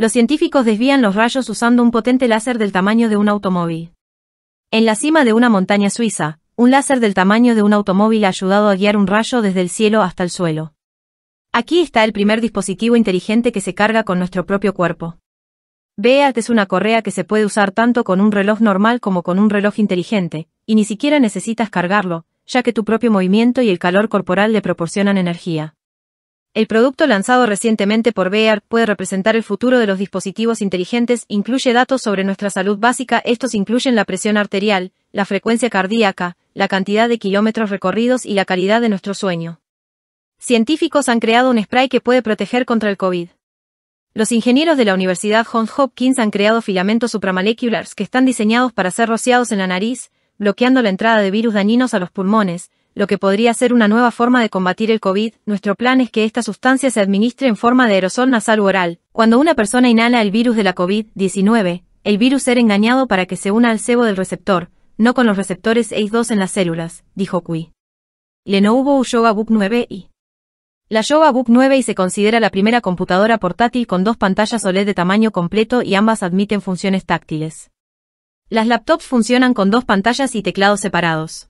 Los científicos desvían los rayos usando un potente láser del tamaño de un automóvil. En la cima de una montaña suiza, un láser del tamaño de un automóvil ha ayudado a guiar un rayo desde el cielo hasta el suelo. Aquí está el primer dispositivo inteligente que se carga con nuestro propio cuerpo. BEAT es una correa que se puede usar tanto con un reloj normal como con un reloj inteligente, y ni siquiera necesitas cargarlo, ya que tu propio movimiento y el calor corporal le proporcionan energía. El producto lanzado recientemente por Bayer puede representar el futuro de los dispositivos inteligentes, incluye datos sobre nuestra salud básica, estos incluyen la presión arterial, la frecuencia cardíaca, la cantidad de kilómetros recorridos y la calidad de nuestro sueño. Científicos han creado un spray que puede proteger contra el COVID. Los ingenieros de la Universidad Johns Hopkins han creado filamentos supramoleculares que están diseñados para ser rociados en la nariz, bloqueando la entrada de virus dañinos a los pulmones, lo que podría ser una nueva forma de combatir el COVID, nuestro plan es que esta sustancia se administre en forma de aerosol nasal u oral. Cuando una persona inhala el virus de la COVID-19, el virus será engañado para que se una al cebo del receptor, no con los receptores ACE2 en las células, dijo Cui. Lenovo Yoga Book 9i. La Yoga Book 9i se considera la primera computadora portátil con dos pantallas OLED de tamaño completo y ambas admiten funciones táctiles. Las laptops funcionan con dos pantallas y teclados separados.